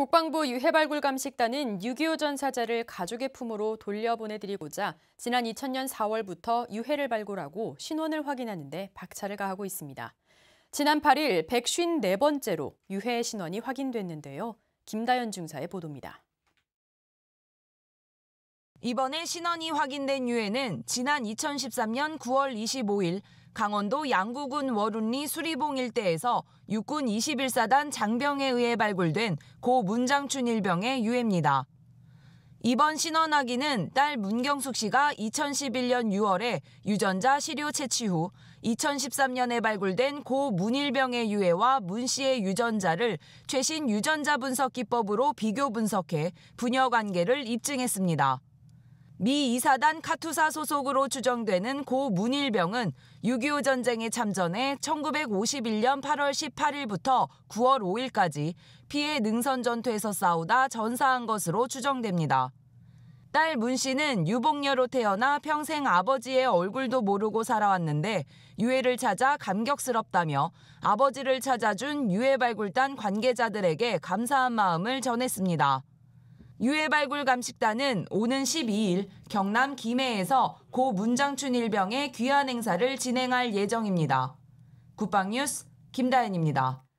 국방부 유해발굴 감식단은 6.25 전사자를 가족의 품으로 돌려보내드리고자 지난 2000년 4월부터 유해를 발굴하고 신원을 확인하는데 박차를 가하고 있습니다. 지난 8일 154번째로 유해의 신원이 확인됐는데요. 김다연 중사의 보도입니다. 이번에 신원이 확인된 유해는 지난 2013년 9월 25일 강원도 양구군 월운리 수리봉 일대에서 육군 21사단 장병에 의해 발굴된 고 문장춘 일병의 유해입니다. 이번 신원하기는 딸 문경숙 씨가 2011년 6월에 유전자 시료 채취 후 2013년에 발굴된 고 문일병의 유해와 문 씨의 유전자를 최신 유전자 분석 기법으로 비교 분석해 분여 관계를 입증했습니다. 미 이사단 카투사 소속으로 추정되는 고 문일병은 6.25 전쟁에 참전해 1951년 8월 18일부터 9월 5일까지 피해 능선 전투에서 싸우다 전사한 것으로 추정됩니다. 딸 문 씨는 유복녀로 태어나 평생 아버지의 얼굴도 모르고 살아왔는데 유해를 찾아 감격스럽다며 아버지를 찾아준 유해 발굴단 관계자들에게 감사한 마음을 전했습니다. 유해발굴 감식단은 오는 12일 경남 김해에서 고 문장춘 일병의 귀환 행사를 진행할 예정입니다. 국방뉴스 김다현입니다.